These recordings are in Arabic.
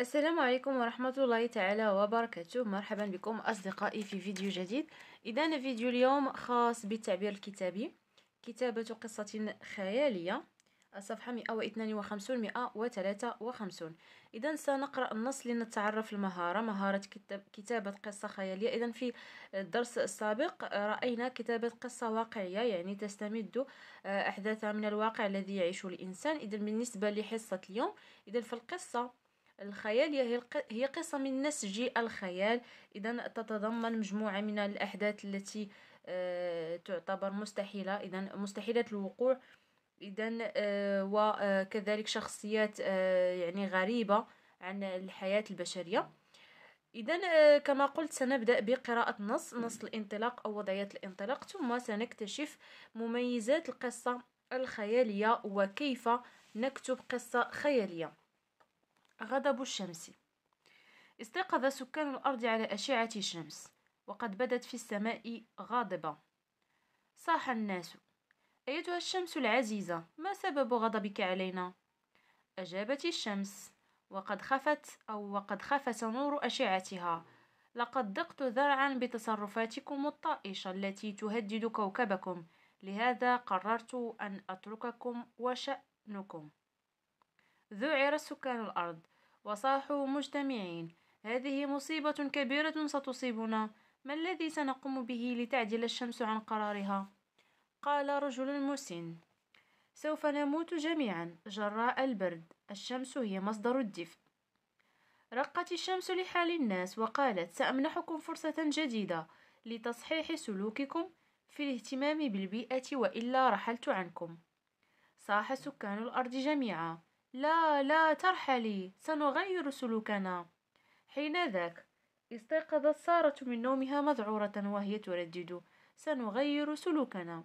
السلام عليكم ورحمة الله تعالى وبركاته مرحبا بكم أصدقائي في فيديو جديد إذا فيديو اليوم خاص بالتعبير الكتابي كتابة قصة خيالية الصفحة 152 153 إذا سنقرأ النص لنتعرف المهارة مهارة كتابة قصة خيالية إذا في الدرس السابق آه، رأينا كتابة قصة واقعية يعني تستمد آه، أحداثها من الواقع الذي يعيشه الإنسان إذا بالنسبة لحصة اليوم إذا فالقصة الخيال هي قصة من نسج الخيال إذا تتضمن مجموعة من الأحداث التي آه، تعتبر مستحيلة إذا مستحيلة الوقوع إذا آه، وكذلك آه، شخصيات يعني غريبة عن الحياة البشرية إذا كما قلت سنبدأ بقراءة نص نص الانطلاق أو وضعية الانطلاق ثم سنكتشف مميزات القصة الخيالية وكيف نكتب قصة خيالية غضب الشمس استيقظ سكان الأرض على أشعة الشمس وقد بدت في السماء غاضبة صاح الناس أيتها الشمس العزيزة ما سبب غضبك علينا؟ أجابت الشمس وقد خفت أو وقد خفت نور أشعتها لقد ضقت ذرعا بتصرفاتكم الطائشة التي تهدد كوكبكم لهذا قررت أن أترككم وشأنكم ذعر سكان الأرض وصاحوا مجتمعين هذه مصيبة كبيرة ستصيبنا ما الذي سنقوم به لتعدل الشمس عن قرارها قال رجل مسن سوف نموت جميعا جراء البرد الشمس هي مصدر الدفء رقت الشمس لحال الناس وقالت سأمنحكم فرصة جديدة لتصحيح سلوككم في الاهتمام بالبيئة وإلا رحلت عنكم صاح سكان الأرض جميعا لا لا ترحلي سنغير سلوكنا حين ذاك استيقظت سارة من نومها مذعورة وهي تردد سنغير سلوكنا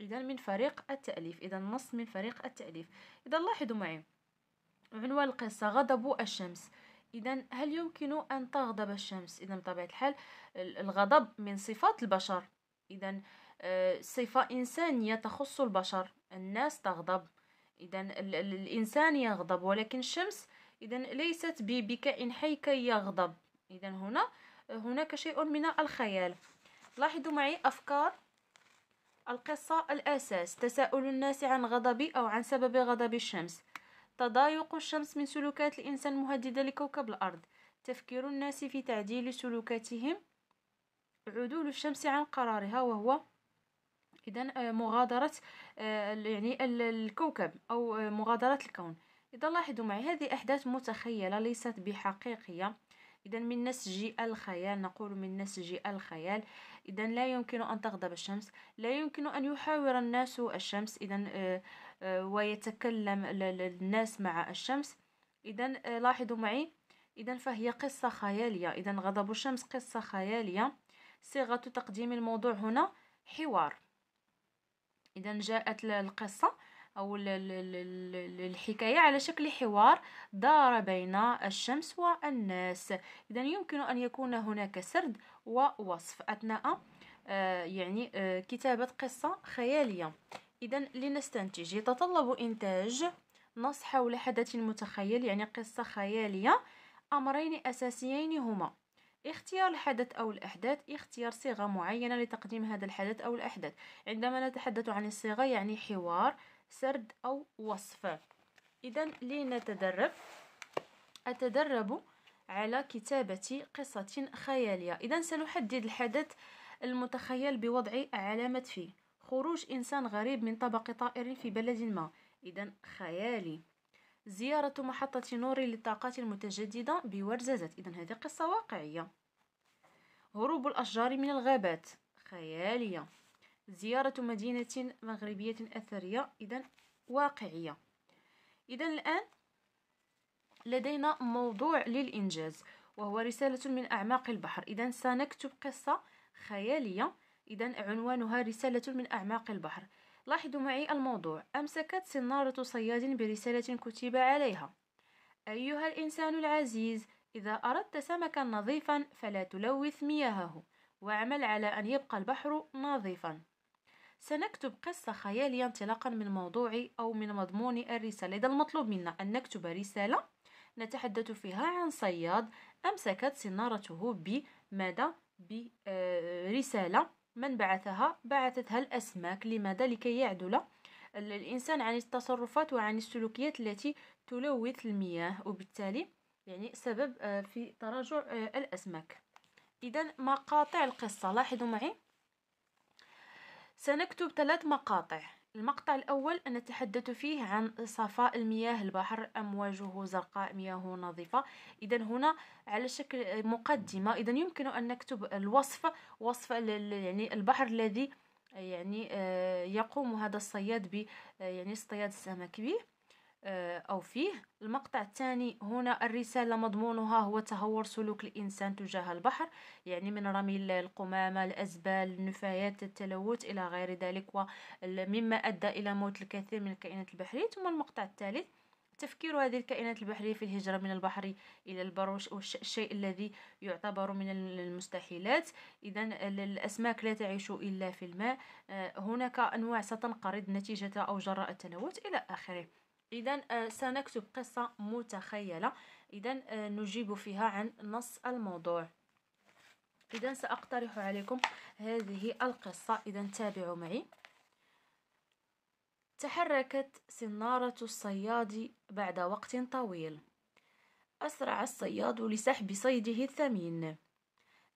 إذا من فريق التأليف إذا النص من فريق التأليف إذا لاحظوا معي عنوان القصة غضب الشمس إذا هل يمكن أن تغضب الشمس إذا بطبيعة الحال الغضب من صفات البشر إذا آه، صفة إنسانية تخص البشر الناس تغضب اذا الانسان يغضب ولكن الشمس اذا ليست بكائن حي كي يغضب اذا هنا هناك شيء من الخيال لاحظوا معي افكار القصة الأساس تساؤل الناس عن غضب أو عن سبب غضب الشمس تضايق الشمس من سلوكات الإنسان مهددة لكوكب الأرض تفكير الناس في تعديل سلوكاتهم عدول الشمس عن قرارها وهو اذا آه، مغادره آه، يعني الكوكب او آه، مغادره الكون اذا لاحظوا معي هذه احداث متخيله ليست بحقيقيه اذا من نسج الخيال نقول من نسج الخيال اذا لا يمكن ان تغضب الشمس لا يمكن ان يحاور الناس الشمس اذا ويتكلم الناس مع الشمس اذا لاحظوا معي اذا فهي قصه خياليه اذا غضب الشمس قصه خياليه صيغه تقديم الموضوع هنا حوار اذا جاءت القصه او الحكايه على شكل حوار دار بين الشمس والناس اذا يمكن ان يكون هناك سرد ووصف اثناء آه، يعني آه، كتابه قصه خياليه اذا لنستنتج يتطلب انتاج نص حول حدث متخيل يعني قصه خياليه امرين اساسيين هما اختيار الحدث أو الأحداث اختيار صيغة معينة لتقديم هذا الحدث أو الأحداث عندما نتحدث عن الصيغة يعني حوار سرد أو وصف إذا لنتدرب أتدرب على كتابة قصة خيالية إذا سنحدد الحدث المتخيل بوضع علامة فيه خروج إنسان غريب من طبق طائر في بلد ما إذا خيالي زيارة محطة نور للطاقات المتجددة بورزازات إذا هذه قصة واقعية هروب الأشجار من الغابات خيالية زيارة مدينة مغربية أثرية إذا واقعية إذا الآن لدينا موضوع للإنجاز وهو رسالة من أعماق البحر إذا سنكتب قصة خيالية إذا عنوانها رسالة من أعماق البحر لاحظوا معي الموضوع أمسكت صنارة صياد برسالة كتب عليها أيها الإنسان العزيز إذا أردت سمكا نظيفا فلا تلوث مياهه واعمل على أن يبقى البحر نظيفا سنكتب قصة خيالية انطلاقا من موضوع أو من مضمون الرسالة إذا المطلوب منا أن نكتب رسالة نتحدث فيها عن صياد أمسكت صنارته بماذا برسالة آه، من بعثها بعثتها الأسماك لماذا لكي يعدل الإنسان عن التصرفات وعن السلوكيات التي تلوث المياه وبالتالي يعني سبب آه، في تراجع آه، الأسماك إذا مقاطع القصة لاحظوا معي سنكتب ثلاث مقاطع المقطع الأول نتحدث فيه عن صفاء المياه البحر أمواجه زرقاء مياه نظيفة إذا هنا على شكل مقدمة إذا يمكن أن نكتب الوصف وصف يعني البحر الذي يعني آه، يقوم هذا الصياد ب آه، يعني اصطياد السمك به آه، أو فيه المقطع الثاني هنا الرسالة مضمونها هو تهور سلوك الإنسان تجاه البحر يعني من رمي القمامة الأزبال النفايات التلوث إلى غير ذلك ومما أدى إلى موت الكثير من الكائنات البحرية ثم المقطع الثالث تفكير هذه الكائنات البحرية في الهجرة من البحر إلى البر الشيء الذي يعتبر من المستحيلات إذا الأسماك لا تعيش إلا في الماء آه، هناك أنواع ستنقرض نتيجة أو جراء التلوث إلى آخره اذا آه، سنكتب قصه متخيله اذا آه، نجيب فيها عن نص الموضوع اذا ساقترح عليكم هذه القصه اذا تابعوا معي تحركت سناره الصياد بعد وقت طويل اسرع الصياد لسحب صيده الثمين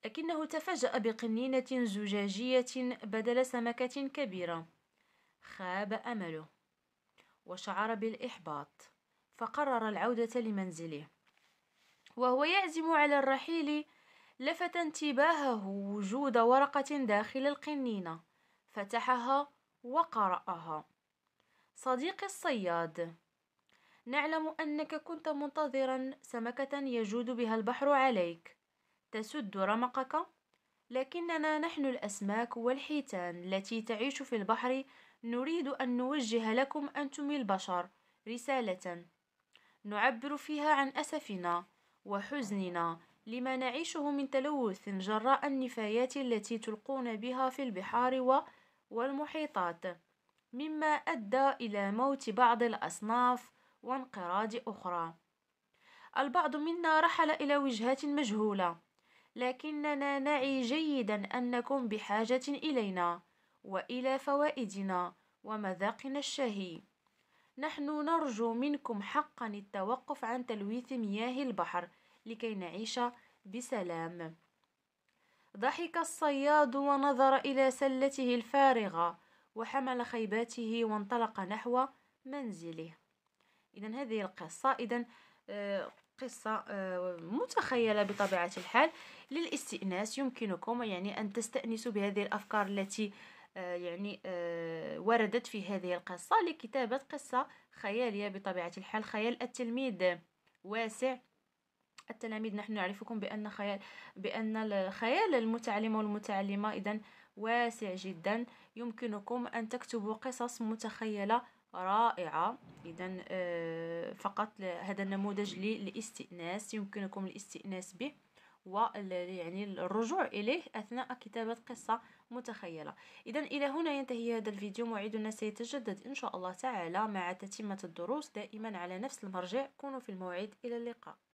لكنه تفاجا بقنينه زجاجيه بدل سمكه كبيره خاب امله وشعر بالإحباط فقرر العودة لمنزله وهو يعزم على الرحيل لفت انتباهه وجود ورقة داخل القنينة فتحها وقرأها صديقي الصياد نعلم أنك كنت منتظرا سمكة يجود بها البحر عليك تسد رمقك لكننا نحن الأسماك والحيتان التي تعيش في البحر نريد أن نوجه لكم أنتم البشر رسالة نعبر فيها عن أسفنا وحزننا لما نعيشه من تلوث جراء النفايات التي تلقون بها في البحار والمحيطات مما أدى إلى موت بعض الأصناف وانقراض أخرى البعض منا رحل إلى وجهات مجهولة لكننا نعي جيدا أنكم بحاجة إلينا وإلى فوائدنا ومذاقنا الشهي نحن نرجو منكم حقا التوقف عن تلويث مياه البحر لكي نعيش بسلام ضحك الصياد ونظر إلى سلته الفارغة وحمل خيباته وانطلق نحو منزله إذا هذه القصة إذا آه، قصة آه، متخيلة بطبيعة الحال للاستئناس يمكنكم يعني أن تستأنسوا بهذه الأفكار التي آه، يعني آه، وردت في هذه القصة لكتابة قصة خيالية بطبيعة الحال خيال التلميذ واسع التلاميذ نحن نعرفكم بأن خيال بأن الخيال المتعلم والمتعلمة إذا واسع جدا يمكنكم أن تكتبوا قصص متخيلة رائعة إذا آه، فقط هذا النموذج للاستئناس يمكنكم الاستئناس به ويعني الرجوع إليه أثناء كتابة قصة متخيلة إذا إلى هنا ينتهي هذا الفيديو موعدنا سيتجدد إن شاء الله تعالى مع تتمة الدروس دائما على نفس المرجع كونوا في الموعد إلى اللقاء